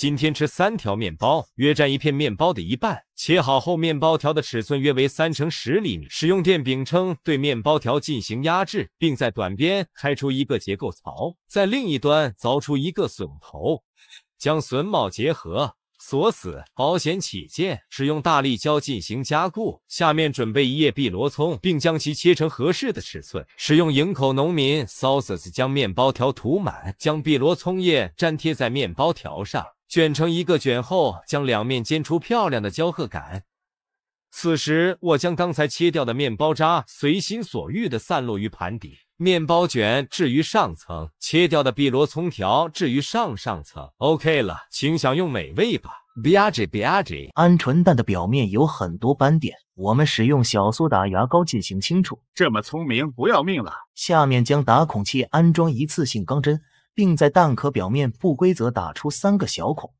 今天吃三条面包，约占一片面包的一半。切好后，面包条的尺寸约为三乘十厘米。使用电饼铛对面包条进行压制，并在短边开出一个结构槽，在另一端凿出一个榫头，将榫卯结合锁死。保险起见，使用大力胶进行加固。下面准备一叶碧螺葱，并将其切成合适的尺寸。使用营口农民 sauces 将面包条涂满，将碧螺葱叶粘贴在面包条上。卷成一个卷后，将两面煎出漂亮的焦褐感。此时，我将刚才切掉的面包渣随心所欲地散落于盘底，面包卷置于上层，切掉的碧螺葱条置于上上层。OK 了，请享用美味吧。Beige b i g e 鹌鹑蛋的表面有很多斑点，我们使用小苏打牙膏进行清除。这么聪明，不要命了？下面将打孔器安装一次性钢针。并在蛋壳表面不规则打出三个小孔。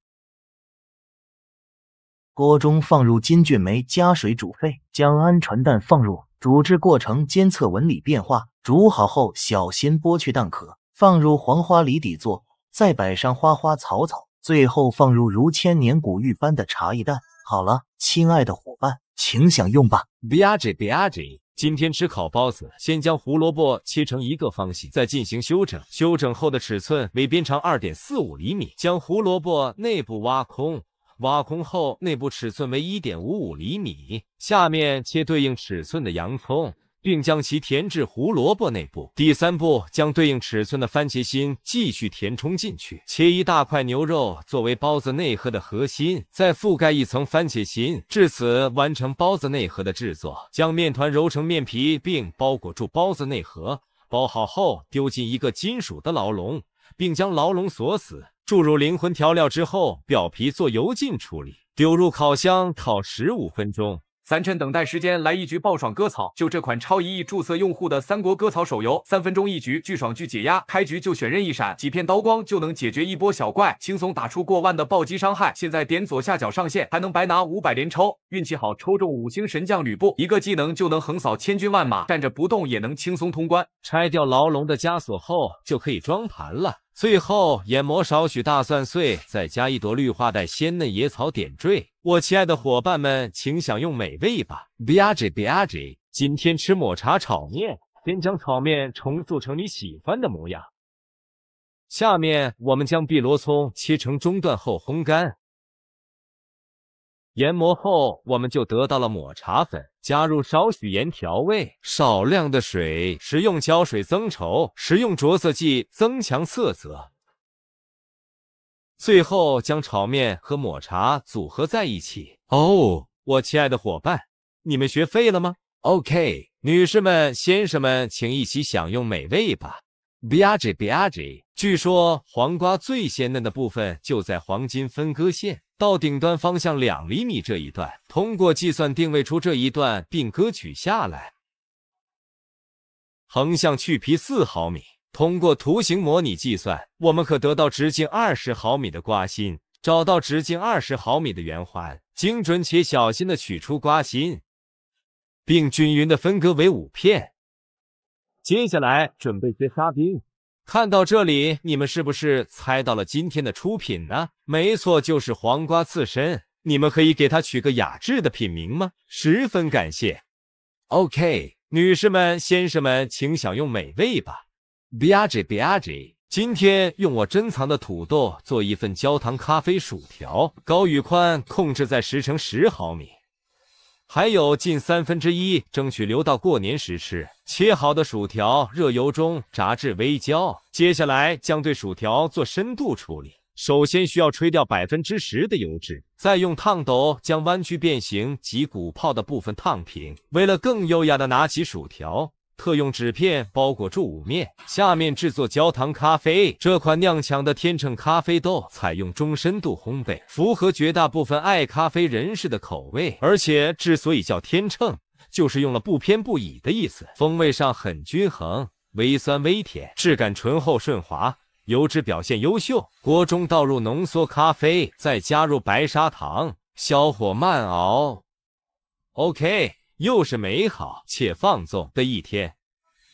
锅中放入金骏眉，加水煮沸，将鹌鹑蛋放入，煮制过程监测纹理变化。煮好后，小心剥去蛋壳，放入黄花梨底座，再摆上花花草草，最后放入如千年古玉般的茶叶蛋。好了，亲爱的伙伴，请享用吧。b e i g b g 今天吃烤包子，先将胡萝卜切成一个方形，再进行修整。修整后的尺寸为边长二点四五厘米。将胡萝卜内部挖空，挖空后内部尺寸为一点五五厘米。下面切对应尺寸的洋葱。并将其填至胡萝卜内部。第三步，将对应尺寸的番茄心继续填充进去。切一大块牛肉作为包子内核的核心，再覆盖一层番茄心。至此，完成包子内核的制作。将面团揉成面皮，并包裹住包子内核。包好后，丢进一个金属的牢笼，并将牢笼锁死。注入灵魂调料之后，表皮做油浸处理。丢入烤箱烤十五分钟。咱趁等待时间来一局爆爽割草，就这款超一亿注册用户的三国割草手游，三分钟一局巨爽巨解压。开局就选任意闪，几片刀光就能解决一波小怪，轻松打出过万的暴击伤害。现在点左下角上线，还能白拿五百连抽，运气好抽中五星神将吕布，一个技能就能横扫千军万马，站着不动也能轻松通关。拆掉牢笼的枷锁后，就可以装盘了。最后研磨少许大蒜碎，再加一朵绿化带鲜嫩野草点缀。我亲爱的伙伴们，请享用美味吧！Beige b i g e 今天吃抹茶炒面。先将炒面重塑成你喜欢的模样。下面我们将碧螺葱切成中段后烘干。研磨后，我们就得到了抹茶粉。加入少许盐调味，少量的水，食用胶水增稠，食用着色剂增强色泽。最后将炒面和抹茶组合在一起。哦，我亲爱的伙伴，你们学废了吗？OK，女士们、先生们，请一起享用美味吧。b i a g i b i a g i 据说黄瓜最鲜嫩的部分就在黄金分割线。到顶端方向两厘米这一段，通过计算定位出这一段并割取下来。横向去皮四毫米，通过图形模拟计算，我们可得到直径二十毫米的刮心，找到直径二十毫米的圆环，精准且小心的取出刮心，并均匀的分割为五片。接下来准备些沙冰。看到这里，你们是不是猜到了今天的出品呢？没错，就是黄瓜刺身。你们可以给它取个雅致的品名吗？十分感谢。OK，女士们、先生们，请享用美味吧。Beige b g 今天用我珍藏的土豆做一份焦糖咖啡薯条，高与宽控制在十乘十毫米。还有近三分之一，争取留到过年时吃。切好的薯条，热油中炸至微焦。接下来将对薯条做深度处理。首先需要吹掉百分之十的油脂，再用烫斗将弯曲变形及鼓泡的部分烫平。为了更优雅地拿起薯条。特用纸片包裹住五面，下面制作焦糖咖啡。这款酿强的天秤咖啡豆采用中深度烘焙，符合绝大部分爱咖啡人士的口味。而且之所以叫天秤，就是用了不偏不倚的意思。风味上很均衡，微酸微甜，质感醇厚顺滑，油脂表现优秀。锅中倒入浓缩咖啡，再加入白砂糖，小火慢熬。OK。又是美好且放纵的一天，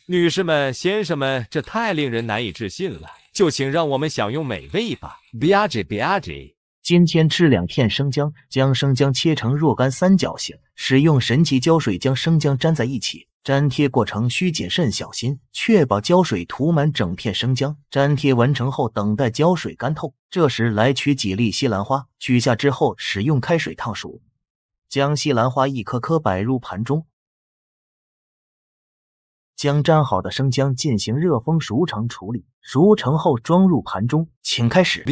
女士们、先生们，这太令人难以置信了。就请让我们享用美味吧。b e i g e b i g e 今天吃两片生姜，将生姜切成若干三角形，使用神奇胶水将生姜粘在一起。粘贴过程需谨慎小心，确保胶水涂满整片生姜。粘贴完成后，等待胶水干透。这时来取几粒西兰花，取下之后使用开水烫熟。将西兰花一颗颗摆入盘中，将沾好的生姜进行热风熟成处理，熟成后装入盘中，请开始。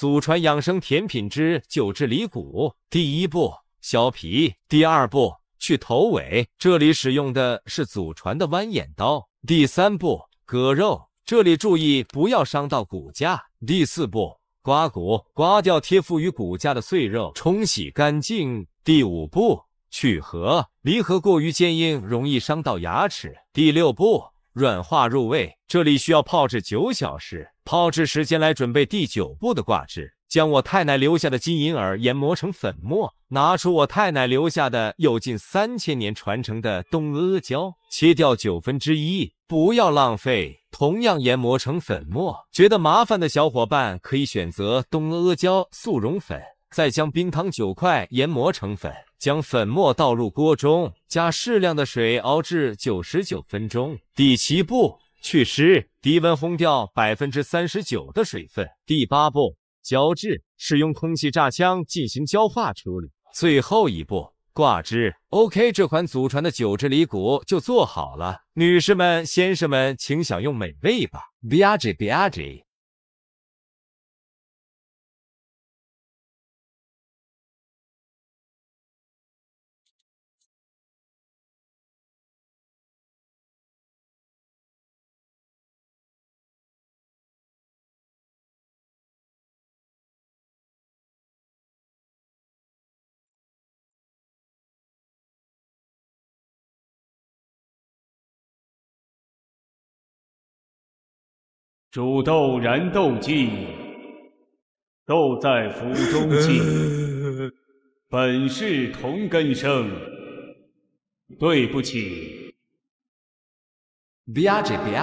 祖传养生甜品之九制梨骨。第一步，削皮。第二步，去头尾。这里使用的是祖传的弯眼刀。第三步，割肉。这里注意不要伤到骨架。第四步，刮骨，刮掉贴附于骨架的碎肉，冲洗干净。第五步，去核。梨核过于坚硬，容易伤到牙齿。第六步，软化入味。这里需要泡制九小时。炮制时间来准备第九步的挂制，将我太奶留下的金银耳研磨成粉末，拿出我太奶留下的有近三千年传承的东阿胶，切掉九分之一，不要浪费，同样研磨成粉末。觉得麻烦的小伙伴可以选择东阿胶速溶粉，再将冰糖九块研磨成粉，将粉末倒入锅中，加适量的水熬制九十九分钟。第七步。祛湿，低温烘掉百分之三十九的水分。第八步，胶质，使用空气炸枪进行胶化处理。最后一步，挂汁。OK，这款祖传的九制里骨就做好了。女士们、先生们，请享用美味吧。别介，别介。煮豆燃豆萁，豆在釜中泣。本是同根生，对不起。别啊姐，别